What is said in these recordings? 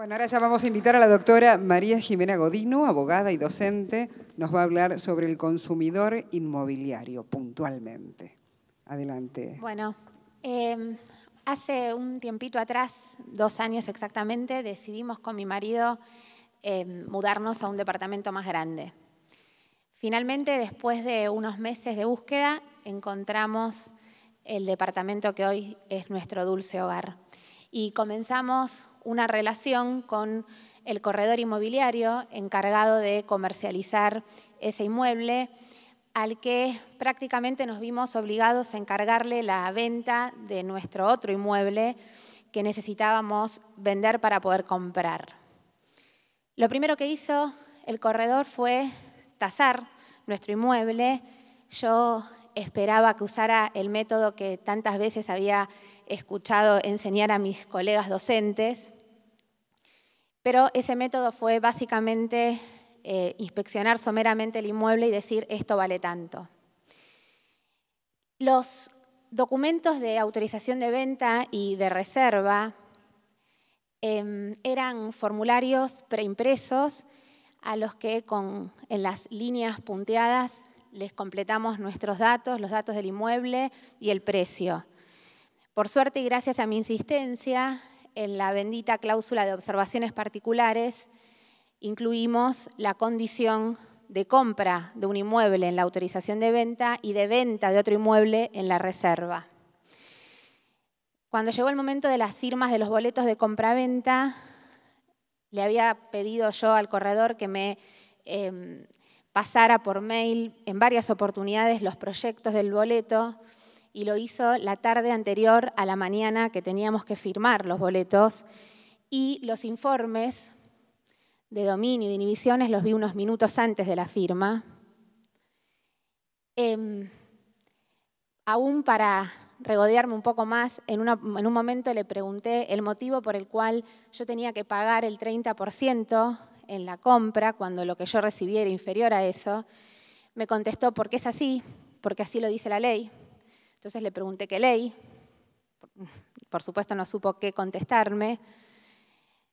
Bueno, ahora ya vamos a invitar a la doctora María Jimena Godino, abogada y docente. Nos va a hablar sobre el consumidor inmobiliario puntualmente. Adelante. Bueno, em, hace un tiempito atrás, dos años exactamente, decidimos con mi marido em, mudarnos a un departamento más grande. Finalmente, después de unos meses de búsqueda, encontramos el departamento que hoy es nuestro dulce hogar y comenzamos una relación con el corredor inmobiliario encargado de comercializar ese inmueble al que prácticamente nos vimos obligados a encargarle la venta de nuestro otro inmueble que necesitábamos vender para poder comprar. Lo primero que hizo el corredor fue tasar nuestro inmueble. Yo esperaba que usara el método que tantas veces había escuchado enseñar a mis colegas docentes, pero ese método fue básicamente eh, inspeccionar someramente el inmueble y decir esto vale tanto. Los documentos de autorización de venta y de reserva em, eran formularios preimpresos a los que en las líneas punteadas les completamos nuestros datos, los datos del inmueble y el precio. Por suerte y gracias a mi insistencia, en la bendita cláusula de observaciones particulares incluimos la condición de compra de un inmueble en la autorización de venta y de venta de otro inmueble en la reserva. Cuando llegó el momento de las firmas de los boletos de compra-venta, le había pedido yo al corredor que me em, pasara por mail en varias oportunidades los proyectos del boleto y lo hizo la tarde anterior a la mañana que teníamos que firmar los boletos y los informes de dominio y de inhibiciones los vi unos minutos antes de la firma. Em, aún para regodearme un poco más, en, en un momento le pregunté el motivo por el cual yo tenía que pagar el 30% en la compra, cuando lo que yo recibiera era inferior a eso, me contestó, ¿por qué es así, porque así lo dice la ley. Entonces le pregunté qué ley, por supuesto no supo qué contestarme.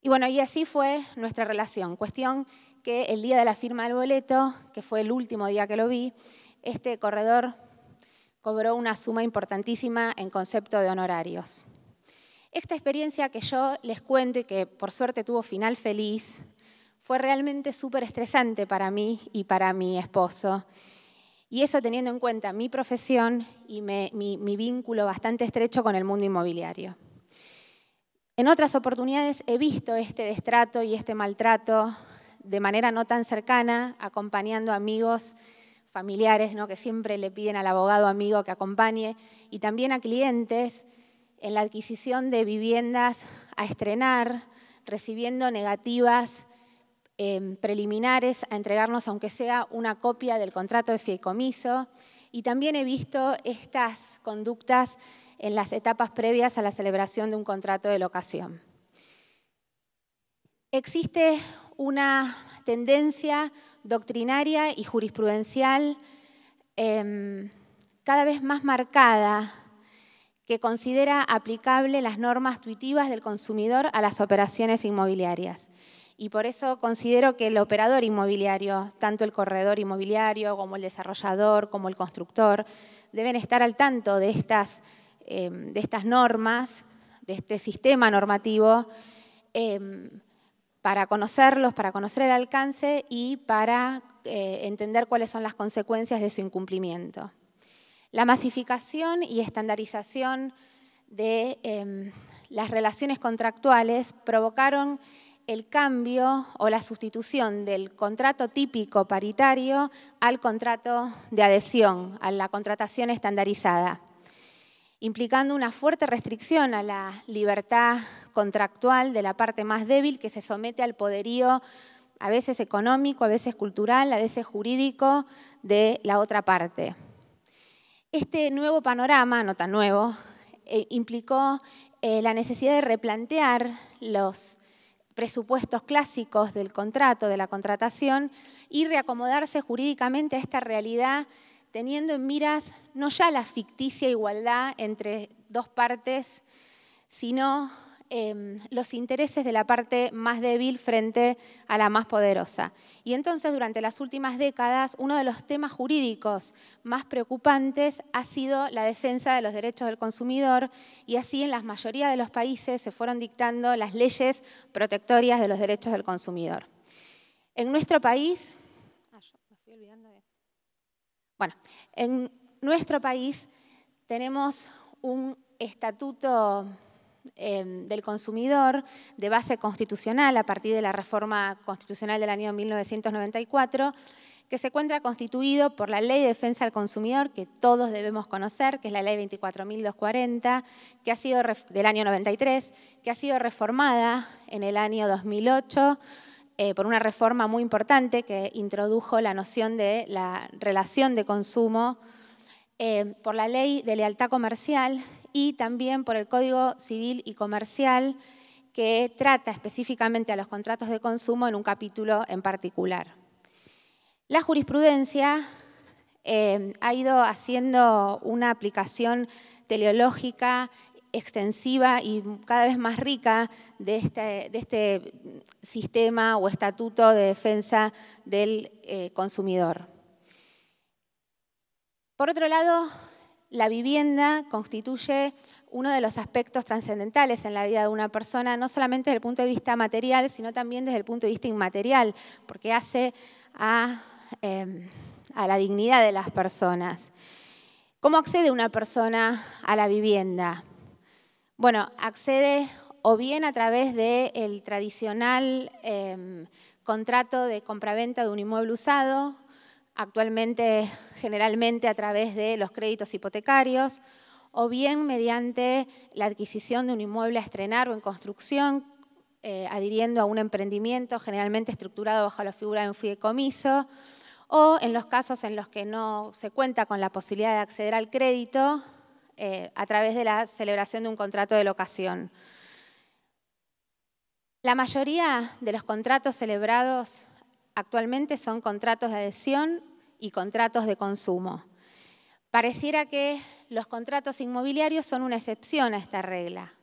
Y bueno, y así fue nuestra relación. Cuestión que el día de la firma del boleto, que fue el último día que lo vi, este corredor cobró una suma importantísima en concepto de honorarios. Esta experiencia que yo les cuento y que por suerte tuvo final feliz, fue realmente súper estresante para mí y para mi esposo. Y eso teniendo en cuenta mi profesión y mi, vínculo bastante estrecho con el mundo inmobiliario. En otras oportunidades he visto este destrato y este maltrato de manera no tan cercana, acompañando a amigos, familiares, ¿no? que siempre le piden al abogado amigo que acompañe, y también a clientes en la adquisición de viviendas a estrenar, recibiendo negativas Em, preliminares a entregarnos, aunque sea una copia del contrato de fideicomiso. Y también he visto estas conductas en las etapas previas a la celebración de un contrato de locación. Existe una tendencia doctrinaria y jurisprudencial em, cada vez más marcada que considera aplicable las normas tuitivas del consumidor a las operaciones inmobiliarias. Y por eso considero que el operador inmobiliario, tanto el corredor inmobiliario como el desarrollador, como el constructor, deben estar al tanto de estas, em, de estas normas, de este sistema normativo, em, para conocerlos, para conocer el alcance y para eh, entender cuáles son las consecuencias de su incumplimiento. La masificación y estandarización de em, las relaciones contractuales provocaron el cambio o la sustitución del contrato típico paritario al contrato de adhesión, a la contratación estandarizada, implicando una fuerte restricción a la libertad contractual de la parte más débil que se somete al poderío a veces económico, a veces cultural, a veces jurídico de la otra parte. Este nuevo panorama, no tan nuevo, eh, implicó eh, la necesidad de replantear los presupuestos clásicos del contrato, de la contratación, y reacomodarse jurídicamente a esta realidad teniendo en miras no ya la ficticia igualdad entre dos partes, sino Em, los intereses de la parte más débil frente a la más poderosa. Y entonces, durante las últimas décadas, uno de los temas jurídicos más preocupantes ha sido la defensa de los derechos del consumidor y así en la mayoría de los países se fueron dictando las leyes protectorias de los derechos del consumidor. En nuestro país, bueno, en nuestro país tenemos un estatuto Em, del consumidor de base constitucional a partir de la reforma constitucional del año 1994 que se encuentra constituido por la Ley de Defensa al Consumidor, que todos debemos conocer, que es la Ley 24.240, que ha sido del año 93, que ha sido reformada en el año 2008 eh, por una reforma muy importante que introdujo la noción de la relación de consumo, eh, por la Ley de Lealtad Comercial, y también por el Código Civil y Comercial que trata específicamente a los contratos de consumo en un capítulo en particular. La jurisprudencia eh, ha ido haciendo una aplicación teleológica extensiva y cada vez más rica de este, este sistema o estatuto de defensa del eh, consumidor. Por otro lado, la vivienda constituye uno de los aspectos trascendentales en la vida de una persona, no solamente desde el punto de vista material, sino también desde el punto de vista inmaterial, porque hace a, em, la dignidad de las personas. ¿Cómo accede una persona a la vivienda? Bueno, accede o bien a través del tradicional em, contrato de compraventa de un inmueble usado, actualmente generalmente a través de los créditos hipotecarios, o bien mediante la adquisición de un inmueble a estrenar o en construcción, eh, adhiriendo a un emprendimiento generalmente estructurado bajo la figura de un fideicomiso, o en los casos en los que no se cuenta con la posibilidad de acceder al crédito, eh, a través de la celebración de un contrato de locación. La mayoría de los contratos celebrados actualmente son contratos de adhesión y contratos de consumo. Pareciera que los contratos inmobiliarios son una excepción a esta regla,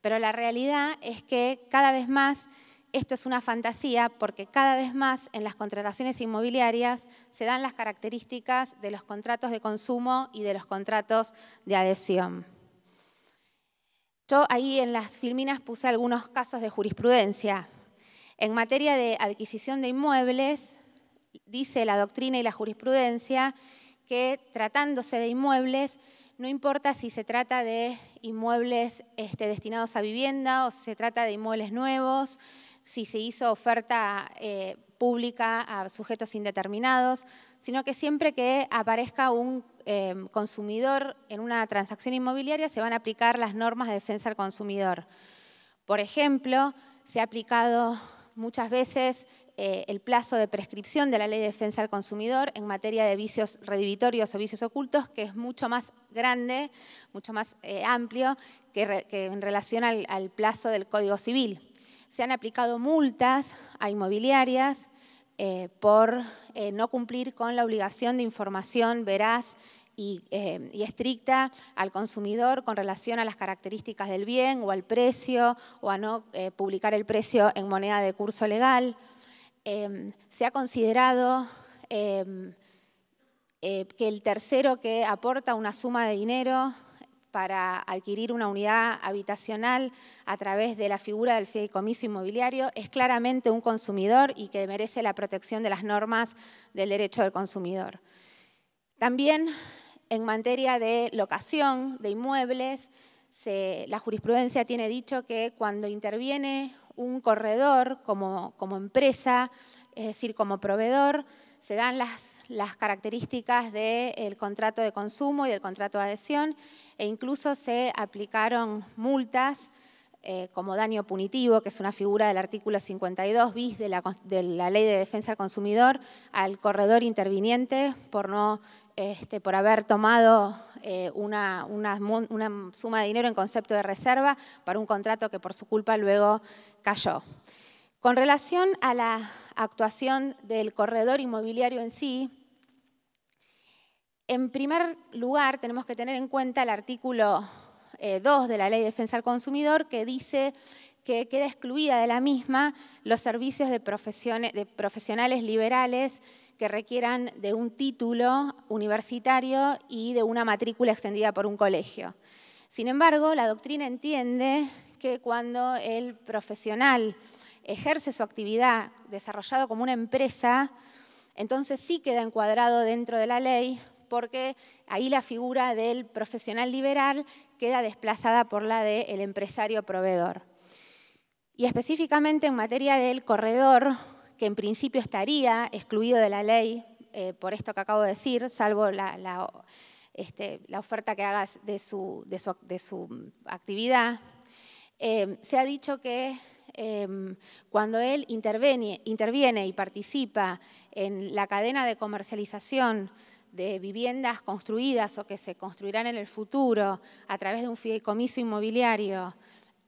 pero la realidad es que cada vez más esto es una fantasía porque cada vez más en las contrataciones inmobiliarias se dan las características de los contratos de consumo y de los contratos de adhesión. Yo ahí en las filminas puse algunos casos de jurisprudencia. En materia de adquisición de inmuebles, dice la doctrina y la jurisprudencia que tratándose de inmuebles, no importa si se trata de inmuebles este, destinados a vivienda o si se trata de inmuebles nuevos, si se hizo oferta eh, pública a sujetos indeterminados, sino que siempre que aparezca un eh, consumidor en una transacción inmobiliaria se van a aplicar las normas de defensa al consumidor. Por ejemplo, se ha aplicado muchas veces eh, el plazo de prescripción de la Ley de Defensa al Consumidor en materia de vicios redivitorios o vicios ocultos, que es mucho más grande, mucho más eh, amplio que, en relación al, plazo del Código Civil. Se han aplicado multas a inmobiliarias, eh, por no cumplir con la obligación de información veraz y, estricta al consumidor con relación a las características del bien o al precio o a no publicar el precio en moneda de curso legal. Em, se ha considerado em, eh, que el tercero que aporta una suma de dinero para adquirir una unidad habitacional a través de la figura del fideicomiso inmobiliario es claramente un consumidor y que merece la protección de las normas del derecho del consumidor. También en materia de locación de inmuebles, la jurisprudencia tiene dicho que cuando interviene un corredor como, empresa, es decir, como proveedor, se dan las, características del contrato de consumo y del contrato de adhesión e incluso se aplicaron multas eh, como daño punitivo, que es una figura del artículo 52 bis de la, Ley de Defensa del Consumidor, al corredor interviniente por no este, por haber tomado eh, una, una, suma de dinero en concepto de reserva para un contrato que por su culpa luego cayó. Con relación a la actuación del corredor inmobiliario en sí, en primer lugar tenemos que tener en cuenta el artículo 2 eh, de la Ley de Defensa al Consumidor que dice que queda excluida de la misma los servicios de, profesiones, de profesionales liberales que requieran de un título universitario y de una matrícula extendida por un colegio. Sin embargo, la doctrina entiende que cuando el profesional ejerce su actividad desarrollado como una empresa, entonces sí queda encuadrado dentro de la ley porque ahí la figura del profesional liberal queda desplazada por la del empresario proveedor. Y específicamente en materia del corredor, que en principio estaría excluido de la ley eh, por esto que acabo de decir, salvo la, este, oferta que hagas de su, actividad, eh, se ha dicho que em, cuando él interviene, interviene y participa en la cadena de comercialización de viviendas construidas o que se construirán en el futuro a través de un fideicomiso inmobiliario,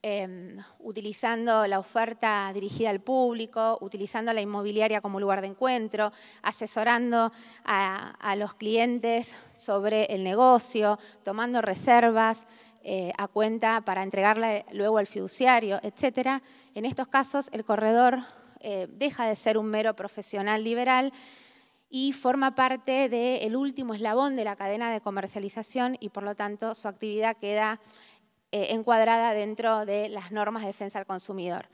em, utilizando la oferta dirigida al público, utilizando la inmobiliaria como lugar de encuentro, asesorando a, los clientes sobre el negocio, tomando reservas eh, a cuenta para entregarla luego al fiduciario, etc. En estos casos, el corredor eh, deja de ser un mero profesional liberal y forma parte del último eslabón de la cadena de comercialización y por lo tanto su actividad queda eh, encuadrada dentro de las normas de defensa al consumidor.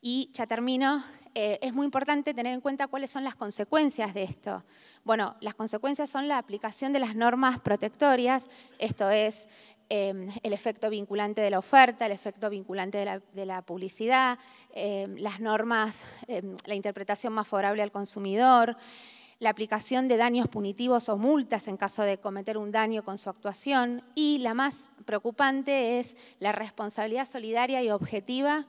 Y ya termino, eh, es muy importante tener en cuenta cuáles son las consecuencias de esto. Bueno, las consecuencias son la aplicación de las normas protectorias, esto es em, el efecto vinculante de la oferta, el efecto vinculante de la publicidad, em, las normas, em, la interpretación más favorable al consumidor, la aplicación de daños punitivos o multas en caso de cometer un daño con su actuación y la más preocupante es la responsabilidad solidaria y objetiva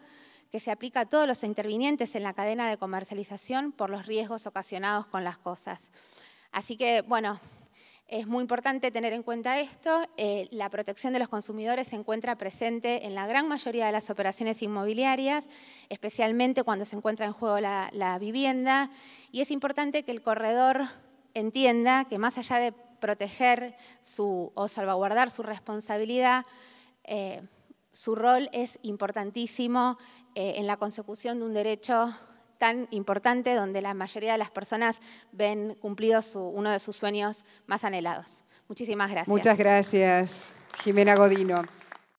que se aplica a todos los intervinientes en la cadena de comercialización por los riesgos ocasionados con las cosas. Así que, bueno, es muy importante tener en cuenta esto. Eh, la protección de los consumidores se encuentra presente en la gran mayoría de las operaciones inmobiliarias, especialmente cuando se encuentra en juego la, vivienda. Y es importante que el corredor entienda que más allá de proteger su, o salvaguardar su responsabilidad, eh, su rol es importantísimo eh, en la consecución de un derecho tan importante donde la mayoría de las personas ven cumplido uno de sus sueños más anhelados. Muchísimas gracias. Muchas gracias, Jimena Godino.